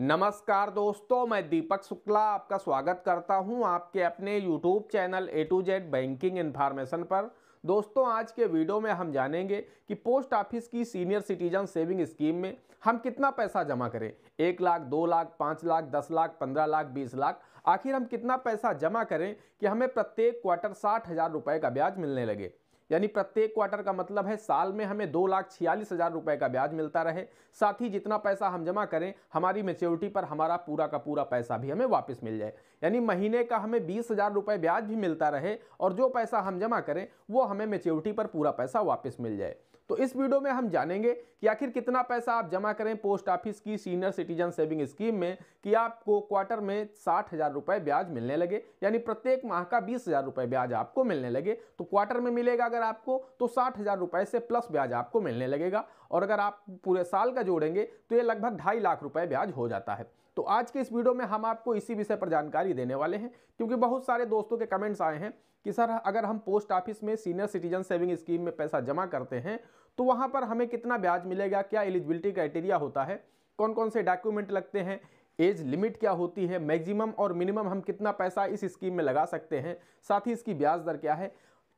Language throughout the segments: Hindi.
नमस्कार दोस्तों मैं दीपक शुक्ला आपका स्वागत करता हूं आपके अपने YouTube channel A to Z banking information पर दोस्तों आज के वीडियो में हम जानेंगे कि पोस्ट ऑफिस की सीनियर सिटीजन सेविंग स्कीम में हम कितना पैसा जमा करें एक लाख दो लाख पाँच लाख दस लाख पंद्रह लाख बीस लाख आखिर हम कितना पैसा जमा करें कि हमें प्रत्येक क्वार्टर साठ हज़ार रुपये का ब्याज मिलने लगे यानी प्रत्येक क्वार्टर का मतलब है साल में हमें दो लाख छियालीस हज़ार रुपये का ब्याज मिलता रहे साथ ही जितना पैसा हम जमा करें हमारी मेच्योरिटी पर हमारा पूरा का पूरा पैसा भी हमें वापस मिल जाए यानी महीने का हमें बीस हज़ार रुपये ब्याज भी मिलता रहे और जो पैसा हम जमा करें वो हमें मेच्योरिटी पर पूरा पैसा वापस मिल जाए तो इस वीडियो में हम जानेंगे कि आखिर कितना पैसा आप जमा करें पोस्ट ऑफिस की सीनियर सिटीजन सेविंग स्कीम में कि आपको क्वार्टर में साठ हज़ार रुपये ब्याज मिलने लगे यानी प्रत्येक माह का बीस हज़ार रुपये ब्याज आपको मिलने लगे तो क्वार्टर में मिलेगा अगर आपको तो साठ हज़ार रुपए से प्लस ब्याज आपको मिलने लगेगा और अगर आप पूरे साल का जोड़ेंगे तो ये लगभग ढाई लाख रुपये ब्याज हो जाता है तो आज के इस वीडियो में हम आपको इसी विषय पर जानकारी देने वाले हैं क्योंकि बहुत सारे दोस्तों के कमेंट्स आए हैं कि सर अगर हम पोस्ट ऑफिस में सीनियर सिटीजन सेविंग स्कीम में पैसा जमा करते हैं तो वहाँ पर हमें कितना ब्याज मिलेगा क्या एलिजिबिलिटी क्राइटेरिया होता है कौन कौन से डॉक्यूमेंट लगते हैं एज लिमिट क्या होती है मैक्सिमम और मिनिमम हम कितना पैसा इस स्कीम में लगा सकते हैं साथ ही इसकी ब्याज दर क्या है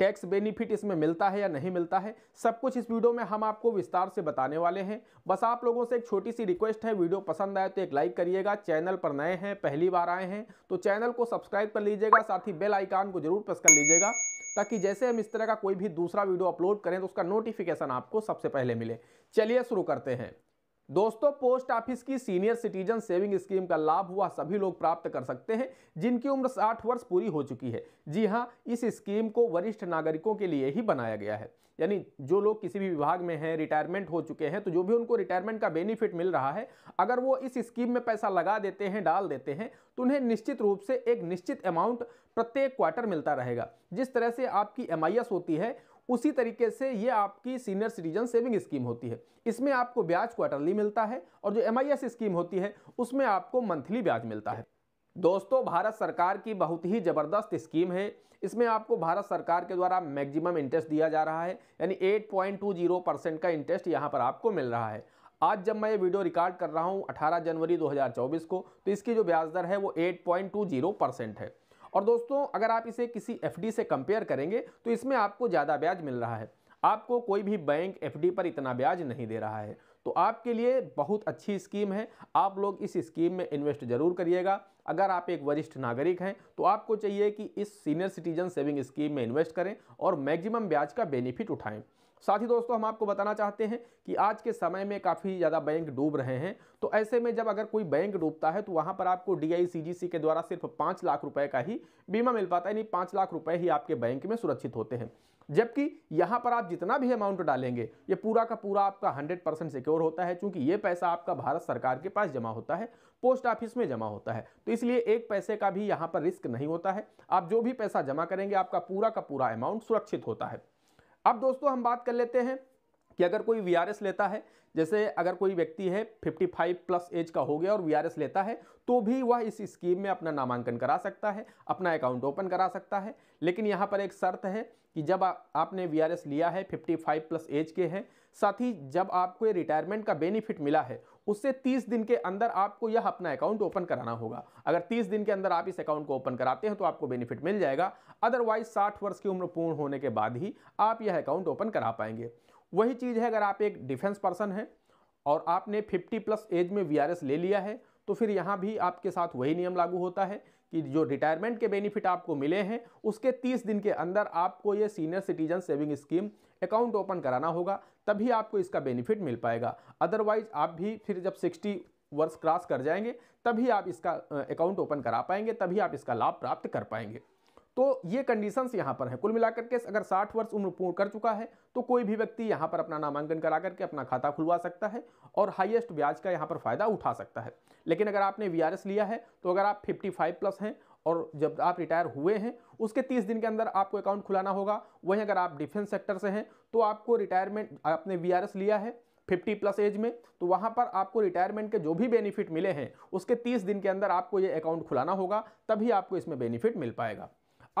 टैक्स बेनिफिट इसमें मिलता है या नहीं मिलता है सब कुछ इस वीडियो में हम आपको विस्तार से बताने वाले हैं बस आप लोगों से एक छोटी सी रिक्वेस्ट है वीडियो पसंद आए तो एक लाइक करिएगा चैनल पर नए हैं पहली बार आए हैं तो चैनल को सब्सक्राइब कर लीजिएगा साथ ही बेल आइकान को जरूर प्रेस कर लीजिएगा ताकि जैसे हम इस तरह का कोई भी दूसरा वीडियो अपलोड करें तो उसका नोटिफिकेशन आपको सबसे पहले मिले चलिए शुरू करते हैं दोस्तों पोस्ट ऑफिस की सीनियर सिटीजन सेविंग स्कीम का लाभ हुआ सभी लोग प्राप्त कर सकते हैं जिनकी उम्र 60 वर्ष पूरी हो चुकी है जी हाँ इस स्कीम को वरिष्ठ नागरिकों के लिए ही बनाया गया है यानी जो लोग किसी भी विभाग में हैं रिटायरमेंट हो चुके हैं तो जो भी उनको रिटायरमेंट का बेनिफिट मिल रहा है अगर वो इस स्कीम में पैसा लगा देते हैं डाल देते हैं तो उन्हें निश्चित रूप से एक निश्चित अमाउंट प्रत्येक क्वार्टर मिलता रहेगा जिस तरह से आपकी एम होती है उसी तरीके से ये आपकी सीनियर सिटीजन सेविंग स्कीम होती है इसमें आपको ब्याज क्वार्टरली मिलता है और जो एम स्कीम होती है उसमें आपको मंथली ब्याज मिलता है दोस्तों भारत सरकार की बहुत ही ज़बरदस्त स्कीम है इसमें आपको भारत सरकार के द्वारा मैक्सिमम इंटरेस्ट दिया जा रहा है यानी 8.20 परसेंट का इंटरेस्ट यहाँ पर आपको मिल रहा है आज जब मैं ये वीडियो रिकॉर्ड कर रहा हूँ 18 जनवरी 2024 को तो इसकी जो ब्याज दर है वो 8.20 परसेंट है और दोस्तों अगर आप इसे किसी एफ से कंपेयर करेंगे तो इसमें आपको ज़्यादा ब्याज मिल रहा है आपको कोई भी बैंक एफ पर इतना ब्याज नहीं दे रहा है तो आपके लिए बहुत अच्छी स्कीम है आप लोग इस स्कीम में इन्वेस्ट जरूर करिएगा अगर आप एक वरिष्ठ नागरिक हैं तो आपको चाहिए कि इस सीनियर सिटीजन सेविंग स्कीम में इन्वेस्ट करें और मैक्सिमम ब्याज का बेनिफिट उठाएं साथ ही दोस्तों हम आपको बताना चाहते हैं कि आज के समय में काफ़ी ज़्यादा बैंक डूब रहे हैं तो ऐसे में जब अगर कोई बैंक डूबता है तो वहाँ पर आपको डी के द्वारा सिर्फ पाँच लाख रुपये का ही बीमा मिल पाता है यानी पाँच लाख रुपये ही आपके बैंक में सुरक्षित होते हैं जबकि यहाँ पर आप जितना भी अमाउंट डालेंगे ये पूरा का पूरा आपका 100 परसेंट सिक्योर होता है क्योंकि ये पैसा आपका भारत सरकार के पास जमा होता है पोस्ट ऑफिस में जमा होता है तो इसलिए एक पैसे का भी यहाँ पर रिस्क नहीं होता है आप जो भी पैसा जमा करेंगे आपका पूरा का पूरा अमाउंट सुरक्षित होता है अब दोस्तों हम बात कर लेते हैं कि अगर कोई वी लेता है जैसे अगर कोई व्यक्ति है 55 प्लस एज का हो गया और वी लेता है तो भी वह इस स्कीम में अपना नामांकन करा सकता है अपना अकाउंट ओपन करा सकता है लेकिन यहाँ पर एक शर्त है कि जब आ, आपने वी लिया है 55 प्लस एज के हैं साथ ही जब आपको रिटायरमेंट का बेनिफिट मिला है उससे 30 दिन के अंदर आपको यह अपना अकाउंट ओपन कराना होगा अगर 30 दिन के अंदर आप इस अकाउंट को ओपन कराते हैं तो आपको बेनिफिट मिल जाएगा अदरवाइज 60 वर्ष की उम्र पूर्ण होने के बाद ही आप यह अकाउंट ओपन करा पाएंगे वही चीज़ है अगर आप एक डिफेंस पर्सन हैं और आपने 50 प्लस एज में वी ले लिया है तो फिर यहाँ भी आपके साथ वही नियम लागू होता है कि जो रिटायरमेंट के बेनिफिट आपको मिले हैं उसके 30 दिन के अंदर आपको ये senior citizen saving scheme account open कराना होगा तभी आपको इसका बेनिफिट मिल पाएगा अदरवाइज आप भी फिर जब 60 वर्ष क्रॉस कर जाएंगे तभी आप इसका अकाउंट ओपन करा पाएंगे तभी आप इसका लाभ प्राप्त कर पाएंगे तो ये कंडीशंस यहाँ पर हैं कुल मिलाकर के अगर 60 वर्ष उम्र पूर्ण कर चुका है तो कोई भी व्यक्ति यहाँ पर अपना नामांकन करा करके अपना खाता खुलवा सकता है और हाईएस्ट ब्याज का यहाँ पर फ़ायदा उठा सकता है लेकिन अगर आपने वी लिया है तो अगर आप फिफ्टी प्लस हैं और जब आप रिटायर हुए हैं उसके 30 दिन के अंदर आपको अकाउंट खुलाना होगा वहीं अगर आप डिफेंस सेक्टर से हैं तो आपको रिटायरमेंट आपने वी लिया है 50 प्लस एज में तो वहाँ पर आपको रिटायरमेंट के जो भी बेनिफिट मिले हैं उसके 30 दिन के अंदर आपको ये अकाउंट खुलाना होगा तभी आपको इसमें बेनिफिट मिल पाएगा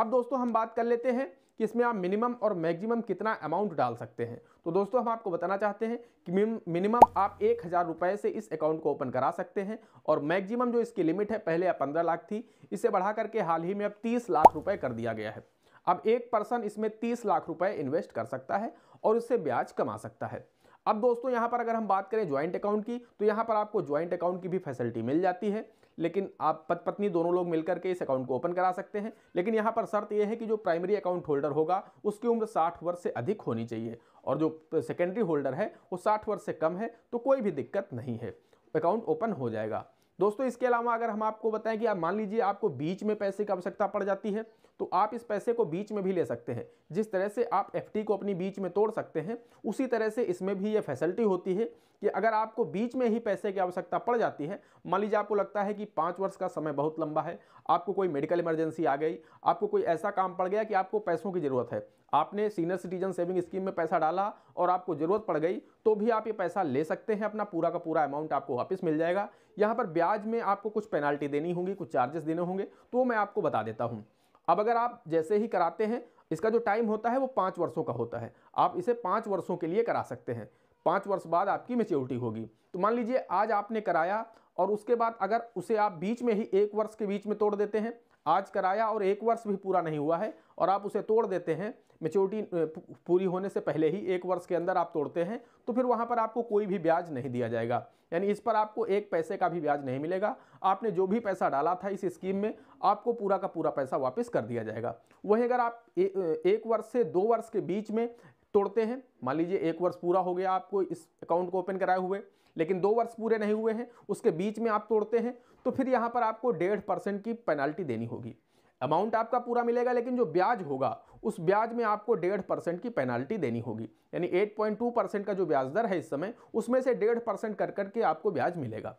अब दोस्तों हम बात कर लेते हैं कि इसमें आप मिनिमम और मैक्सिमम कितना अमाउंट डाल सकते हैं तो दोस्तों हम आपको बताना चाहते हैं कि मिनिमम आप एक हज़ार रुपये से इस अकाउंट को ओपन करा सकते हैं और मैक्सिमम जो इसकी लिमिट है पहले पंद्रह लाख थी इसे बढ़ा करके हाल ही में अब तीस लाख रुपये कर दिया गया है अब एक पर्सन इसमें तीस लाख रुपये इन्वेस्ट कर सकता है और उससे ब्याज कमा सकता है अब दोस्तों यहाँ पर अगर हम बात करें ज्वाइंट अकाउंट की तो यहाँ पर आपको ज्वाइंट अकाउंट की भी फैसिलिटी मिल जाती है लेकिन आप पत पत्नी दोनों लोग मिलकर के इस अकाउंट को ओपन करा सकते हैं लेकिन यहाँ पर शर्त यह है कि जो प्राइमरी अकाउंट होल्डर होगा उसकी उम्र साठ वर्ष से अधिक होनी चाहिए और जो सेकेंडरी होल्डर है वो साठ वर्ष से कम है तो कोई भी दिक्कत नहीं है अकाउंट ओपन हो जाएगा दोस्तों इसके अलावा अगर हम आपको बताएं कि आप मान लीजिए आपको बीच में पैसे की आवश्यकता पड़ जाती है तो आप इस पैसे को बीच में भी ले सकते हैं जिस तरह से आप एफ को अपनी बीच में तोड़ सकते हैं उसी तरह से इसमें भी ये फैसिलिटी होती है कि अगर आपको बीच में ही पैसे की आवश्यकता पड़ जाती है मान लीजिए आपको लगता है कि पाँच वर्ष का समय बहुत लंबा है आपको कोई मेडिकल इमरजेंसी आ गई आपको कोई ऐसा काम पड़ गया कि आपको पैसों की ज़रूरत है आपने सीनियर सिटीजन सेविंग स्कीम में पैसा डाला और आपको ज़रूरत पड़ गई तो भी आप ये पैसा ले सकते हैं अपना पूरा का पूरा अमाउंट आपको वापस मिल जाएगा यहाँ पर ब्याज में आपको कुछ पेनाल्टी देनी होगी कुछ चार्जेस देने होंगे तो मैं आपको बता देता हूँ अब अगर आप जैसे ही कराते हैं इसका जो टाइम होता है वो पाँच वर्षों का होता है आप इसे पाँच वर्षों के लिए करा सकते हैं पाँच वर्ष बाद आपकी मेच्योरिटी होगी तो मान लीजिए आज आपने कराया और उसके बाद अगर उसे आप बीच में ही एक वर्ष के बीच में तोड़ देते हैं आज कराया और एक वर्ष भी पूरा नहीं हुआ है और आप उसे तोड़ देते हैं मेच्योरिटी पूरी होने से पहले ही एक वर्ष के अंदर आप तोड़ते हैं तो फिर वहाँ पर आपको कोई भी ब्याज नहीं दिया जाएगा यानी इस पर आपको एक पैसे का भी ब्याज नहीं मिलेगा आपने जो भी पैसा डाला था इस स्कीम में आपको पूरा का पूरा पैसा वापस कर दिया जाएगा वहीं अगर आप ए, एक वर्ष से दो वर्ष के बीच में तोड़ते हैं मान लीजिए एक वर्ष पूरा हो गया आपको इस अकाउंट को ओपन कराए हुए लेकिन दो वर्ष पूरे नहीं हुए हैं उसके बीच में आप तोड़ते हैं तो फिर यहाँ पर आपको डेढ़ परसेंट की पेनल्टी देनी होगी अमाउंट आपका पूरा मिलेगा लेकिन जो ब्याज होगा उस ब्याज में आपको डेढ़ परसेंट की पेनाल्टी देनी होगी यानी 8.2 परसेंट का जो ब्याज दर है इस समय उसमें से डेढ़ परसेंट कर करके आपको ब्याज मिलेगा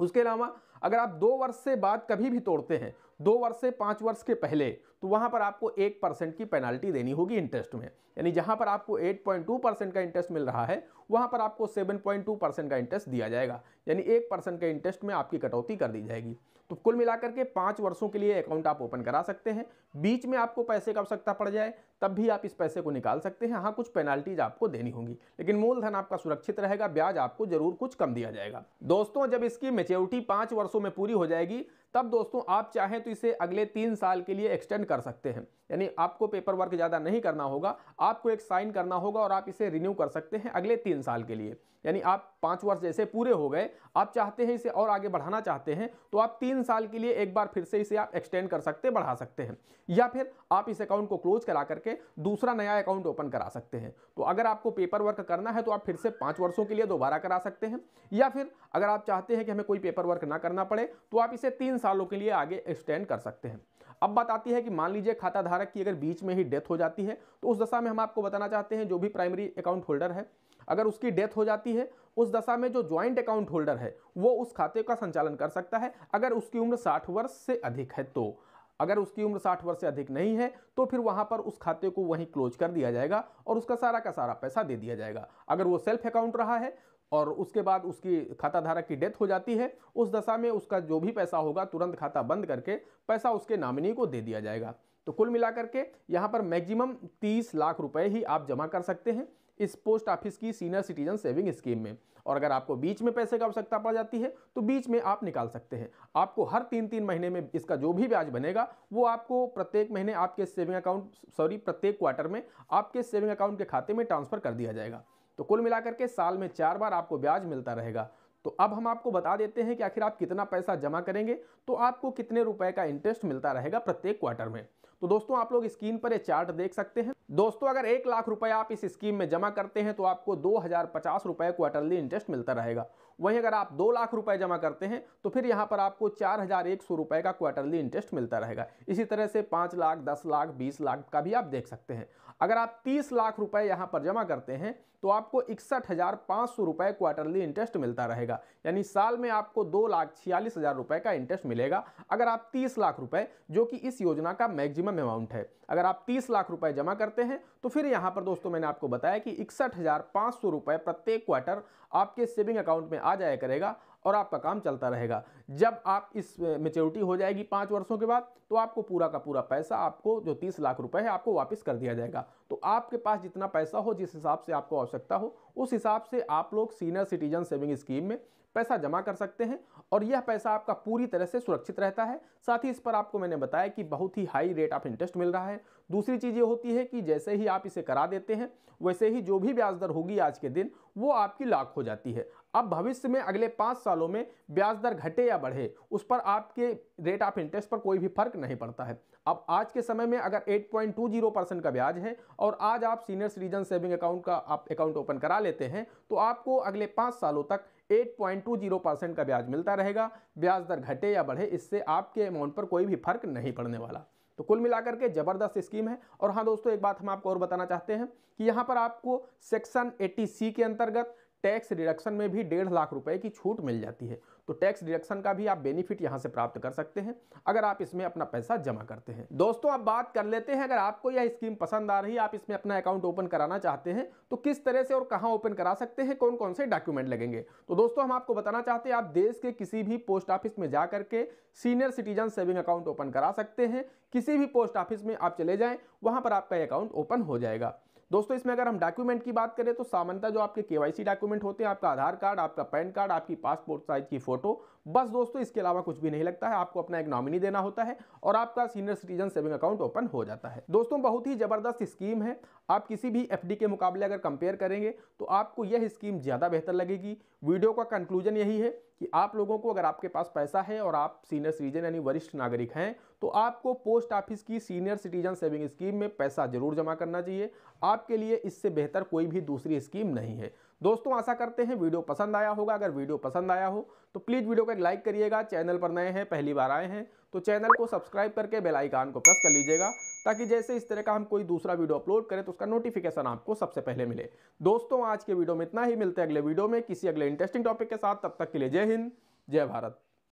उसके अलावा अगर आप दो वर्ष से बाद कभी भी तोड़ते हैं दो वर्ष से पाँच वर्ष के पहले तो वहाँ पर आपको एक परसेंट की पेनाल्टी देनी होगी इंटरेस्ट में यानी जहाँ पर आपको एट पॉइंट टू परसेंट का इंटरेस्ट मिल रहा है वहाँ पर आपको सेवन पॉइंट टू परसेंट का इंटरेस्ट दिया जाएगा यानी एक परसेंट के इंटरेस्ट में आपकी कटौती कर दी जाएगी तो कुल मिलाकर के पाँच वर्षों के लिए अकाउंट आप ओपन करा सकते हैं बीच में आपको पैसे की आवश्यकता पड़ जाए तब भी आप इस पैसे को निकाल सकते हैं हाँ कुछ पेनाल्टीज आपको देनी होगी लेकिन मूलधन आपका सुरक्षित रहेगा ब्याज आपको जरूर कुछ कम दिया जाएगा दोस्तों जब इसकी मेच्योरिटी पाँच वर्षों में पूरी हो जाएगी तब दोस्तों आप चाहें तो तो इसे अगले तीन साल के लिए एक्सटेंड कर सकते हैं यानी आपको पेपर वर्क ज़्यादा नहीं करना होगा आपको एक साइन करना होगा और आप इसे रिन्यू कर सकते हैं अगले तीन साल के लिए यानी आप पाँच वर्ष जैसे पूरे हो गए आप चाहते हैं इसे और आगे बढ़ाना चाहते हैं तो आप तीन साल के लिए एक बार फिर से इसे आप एक्सटेंड कर सकते बढ़ा सकते हैं या फिर आप इस अकाउंट को क्लोज करा करके दूसरा नया अकाउंट ओपन करा सकते हैं तो अगर आपको पेपर वर्क करना है तो आप फिर से पाँच वर्षों के लिए दोबारा करा सकते हैं या फिर अगर आप चाहते हैं कि हमें कोई पेपर वर्क ना करना पड़े तो आप इसे तीन सालों के लिए आगे एक्सटेंड कर सकते हैं अब बात आती है कि मान लीजिए खाता धारक की अगर बीच में ही डेथ हो जाती है तो उस दशा में हम आपको बताना चाहते हैं जो भी प्राइमरी अकाउंट होल्डर है अगर उसकी डेथ हो जाती है उस दशा में जो ज्वाइंट अकाउंट होल्डर है वो उस खाते का संचालन कर सकता है अगर उसकी उम्र साठ वर्ष से अधिक है तो अगर उसकी उम्र साठ वर्ष से अधिक नहीं है तो फिर वहाँ पर उस खाते को वहीं क्लोज कर दिया जाएगा और उसका सारा का सारा पैसा दे दिया जाएगा अगर वो सेल्फ अकाउंट रहा है और उसके बाद उसकी खाता धारक की डेथ हो जाती है उस दशा में उसका जो भी पैसा होगा तुरंत खाता बंद करके पैसा उसके नामिनी को दे दिया जाएगा तो कुल मिलाकर के यहाँ पर मैक्सिमम तीस लाख रुपए ही आप जमा कर सकते हैं इस पोस्ट ऑफिस की सीनियर सिटीजन सेविंग स्कीम में और अगर आपको बीच में पैसे की आवश्यकता पड़ जाती है तो बीच में आप निकाल सकते हैं आपको हर तीन तीन महीने में इसका जो भी ब्याज बनेगा वो आपको प्रत्येक महीने आपके सेविंग अकाउंट सॉरी प्रत्येक क्वार्टर में आपके सेविंग अकाउंट के खाते में ट्रांसफ़र कर दिया जाएगा तो कुल मिलाकर के साल में चार बार आपको ब्याज मिलता रहेगा तो अब हम आपको बता देते हैं कि आखिर आप कितना पैसा जमा करेंगे तो आपको कितने रुपए का इंटरेस्ट मिलता रहेगा प्रत्येक क्वार्टर में तो दोस्तों आप लोग स्क्रीन पर ये चार्ट देख सकते हैं दोस्तों अगर एक लाख रुपए आप इस स्कीम में जमा करते हैं तो आपको दो हजार पचास रुपए क्वार्टरली इंटरेस्ट मिलता रहेगा वहीं अगर आप दो लाख रुपए जमा करते हैं तो फिर यहाँ पर आपको चार हजार एक सौ रुपए का क्वार्टरली इंटरेस्ट मिलता रहेगा इसी तरह से पांच लाख दस लाख बीस लाख का भी आप देख सकते हैं अगर आप तीस लाख रुपए यहाँ पर जमा करते हैं तो आपको इकसठ हज़ार पाँच सौ रुपये क्वार्टरली इंटरेस्ट मिलता रहेगा यानी साल में आपको दो लाख छियालीस हज़ार रुपये का इंटरेस्ट मिलेगा अगर आप तीस लाख रुपये जो कि इस योजना का मैक्सिमम अमाउंट है अगर आप तीस लाख रुपये जमा करते हैं तो फिर यहाँ पर दोस्तों मैंने आपको बताया कि इकसठ हज़ार पाँच सौ रुपये प्रत्येक क्वार्टर आपके सेविंग अकाउंट में आ जाया करेगा और आपका काम चलता रहेगा जब आप इस मेच्योरिटी हो जाएगी पाँच वर्षों के बाद तो आपको पूरा का पूरा पैसा आपको जो तीस लाख रुपए है आपको वापस कर दिया जाएगा तो आपके पास जितना पैसा हो जिस हिसाब से आपको आवश्यकता हो उस हिसाब से आप लोग सीनियर सिटीजन सेविंग स्कीम में पैसा जमा कर सकते हैं और यह पैसा आपका पूरी तरह से सुरक्षित रहता है साथ ही इस पर आपको मैंने बताया कि बहुत ही हाई रेट ऑफ इंटरेस्ट मिल रहा है दूसरी चीज़ ये होती है कि जैसे ही आप इसे करा देते हैं वैसे ही जो भी ब्याज दर होगी आज के दिन वो आपकी लाख हो जाती है अब भविष्य में अगले पाँच सालों में ब्याज दर घटे या बढ़े उस पर आपके रेट ऑफ इंटरेस्ट पर कोई भी फर्क नहीं पड़ता है अब आज के समय में अगर 8.20 परसेंट का ब्याज है और आज आप सीनियर सिटीजन सेविंग अकाउंट का आप अकाउंट ओपन करा लेते हैं तो आपको अगले पाँच सालों तक 8.20 परसेंट का ब्याज मिलता रहेगा ब्याज दर घटे या बढ़े इससे आपके अमाउंट पर कोई भी फर्क नहीं पड़ने वाला तो कुल मिलाकर के ज़बरदस्त स्कीम है और हाँ दोस्तों एक बात हम आपको और बताना चाहते हैं कि यहाँ पर आपको सेक्शन 80 सी के अंतर्गत टैक्स रिडक्शन में भी डेढ़ लाख रुपए की छूट मिल जाती है तो टैक्स डिडक्शन का भी आप बेनिफिट यहाँ से प्राप्त कर सकते हैं अगर आप इसमें अपना पैसा जमा करते हैं दोस्तों आप बात कर लेते हैं अगर आपको यह स्कीम पसंद आ रही है आप इसमें अपना अकाउंट ओपन कराना चाहते हैं तो किस तरह से और कहाँ ओपन करा सकते हैं कौन कौन से डॉक्यूमेंट लगेंगे तो दोस्तों हम आपको बताना चाहते हैं आप देश के किसी भी पोस्ट ऑफिस में जा करके senior citizen saving account open करा सकते हैं किसी भी पोस्ट ऑफिस में आप चले जाएं वहां पर आपका अकाउंट ओपन हो जाएगा दोस्तों इसमें अगर हम डॉक्यूमेंट की बात करें तो सामान्यता जो आपके केवाईसी डॉक्यूमेंट होते हैं आपका आधार कार्ड आपका पैन कार्ड आपकी पासपोर्ट साइज की फोटो बस दोस्तों इसके अलावा कुछ भी नहीं लगता है आपको अपना एक नॉमिनी देना होता है और आपका senior citizen saving account open हो जाता है दोस्तों बहुत ही ज़बरदस्त स्कीम है आप किसी भी एफ के मुकाबले अगर कंपेयर करेंगे तो आपको यह स्कीम ज़्यादा बेहतर लगेगी वीडियो का कंक्लूजन यही है कि आप लोगों को अगर आपके पास पैसा है और आप सीनियर सिटीजन यानी वरिष्ठ नागरिक हैं तो आपको पोस्ट ऑफिस की सीनियर सिटीजन सेविंग स्कीम में पैसा जरूर जमा करना चाहिए आपके लिए इससे बेहतर कोई भी दूसरी स्कीम नहीं है दोस्तों आशा करते हैं वीडियो पसंद आया होगा अगर वीडियो पसंद आया हो तो प्लीज़ वीडियो को एक लाइक करिएगा चैनल पर नए हैं पहली बार आए हैं तो चैनल को सब्सक्राइब करके बेल आइकान को प्रेस कर लीजिएगा ताकि जैसे इस तरह का हम कोई दूसरा वीडियो अपलोड करें तो उसका नोटिफिकेशन आपको सबसे पहले मिले दोस्तों आज के वीडियो में इतना ही मिलते हैं अगले वीडियो में किसी अगले इंटरेस्टिंग टॉपिक के साथ तब तक के लिए जय हिंद जय भारत